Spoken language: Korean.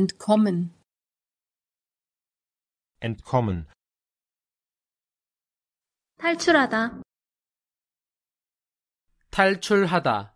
entkommen entkommen 탈출하다 탈출하다